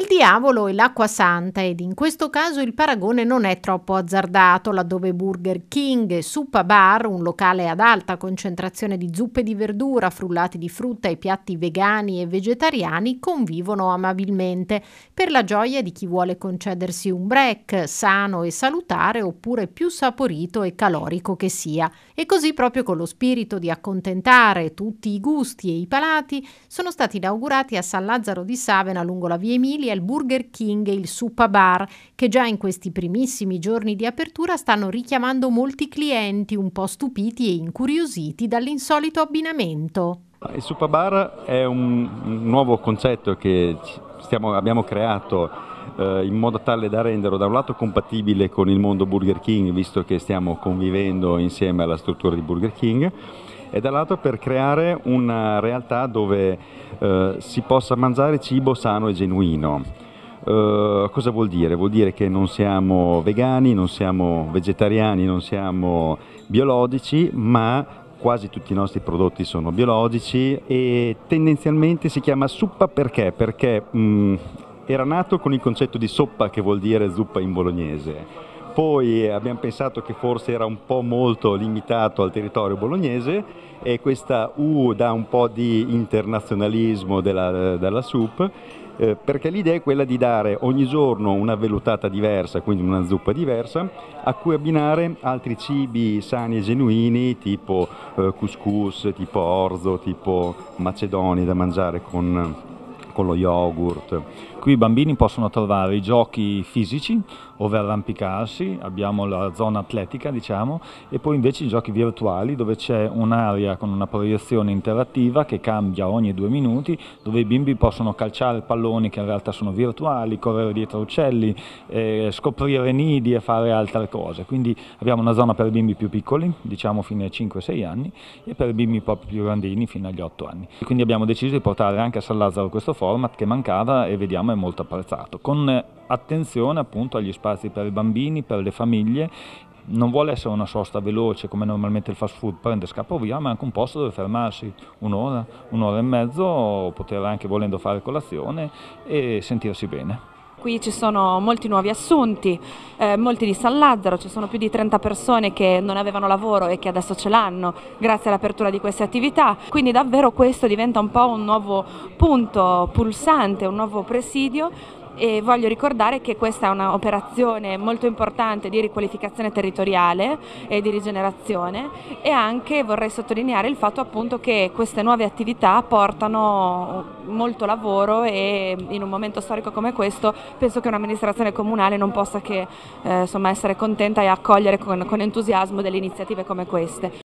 Il diavolo e l'acqua santa ed in questo caso il paragone non è troppo azzardato laddove Burger King e Suppa Bar, un locale ad alta concentrazione di zuppe di verdura, frullati di frutta e piatti vegani e vegetariani convivono amabilmente per la gioia di chi vuole concedersi un break sano e salutare oppure più saporito e calorico che sia. E così proprio con lo spirito di accontentare tutti i gusti e i palati sono stati inaugurati a San Lazzaro di Savena lungo la via Emilia via il Burger King e il Supa Bar, che già in questi primissimi giorni di apertura stanno richiamando molti clienti un po' stupiti e incuriositi dall'insolito abbinamento. Il Supa Bar è un, nuovo concetto che stiamo, abbiamo creato eh, in modo tale da renderlo da un lato compatibile con il mondo Burger King, visto che stiamo convivendo insieme alla struttura di Burger King, e dall'altro per creare una realtà dove eh, si possa mangiare cibo sano e genuino. Uh, cosa vuol dire? Vuol dire che non siamo vegani, non siamo vegetariani, non siamo biologici, ma quasi tutti i nostri prodotti sono biologici e tendenzialmente si chiama suppa perché? Perché mh, mm, era nato con il concetto di soppa che vuol dire zuppa in bolognese poi abbiamo pensato che forse era un po' molto limitato al territorio bolognese e questa U dà un po' di internazionalismo della, della SUP eh, perché l'idea è quella di dare ogni giorno una velutata diversa, quindi una zuppa diversa, a cui abbinare altri cibi sani e genuini tipo eh, couscous, tipo orzo, tipo macedoni da mangiare con, con lo yogurt qui i bambini possono trovare i giochi fisici, ove arrampicarsi, abbiamo la zona atletica diciamo, e poi invece i giochi virtuali dove c'è un'area con una proiezione interattiva che cambia ogni due minuti, dove i bimbi possono calciare palloni che in realtà sono virtuali, correre dietro uccelli, eh, scoprire nidi e fare altre cose. Quindi abbiamo una zona per bimbi più piccoli, diciamo fino ai 5-6 anni, e per bimbi proprio più grandini fino agli 8 anni. Quindi abbiamo deciso di portare anche a San Lazzaro questo format che mancava e vediamo è molto apprezzato, con eh, attenzione appunto agli spazi per i bambini, per le famiglie non vuole essere una sosta veloce come normalmente il fast food, prende e scappa via, ma anche un posto dove fermarsi un'ora, un'ora e mezzo, poter anche volendo fare colazione e sentirsi bene. Qui ci sono molti nuovi assunti, eh, molti di San Lazzaro, ci sono più di 30 persone che non avevano lavoro e che adesso ce l'hanno grazie all'apertura di queste attività, quindi davvero questo diventa un po' un nuovo punto pulsante, un nuovo presidio e voglio ricordare che questa è un'operazione molto importante di riqualificazione territoriale e di rigenerazione e anche vorrei sottolineare il fatto appunto che queste nuove attività portano molto lavoro e in un momento storico come questo penso che un'amministrazione comunale non possa che eh, insomma, essere contenta e accogliere con, con entusiasmo delle iniziative come queste.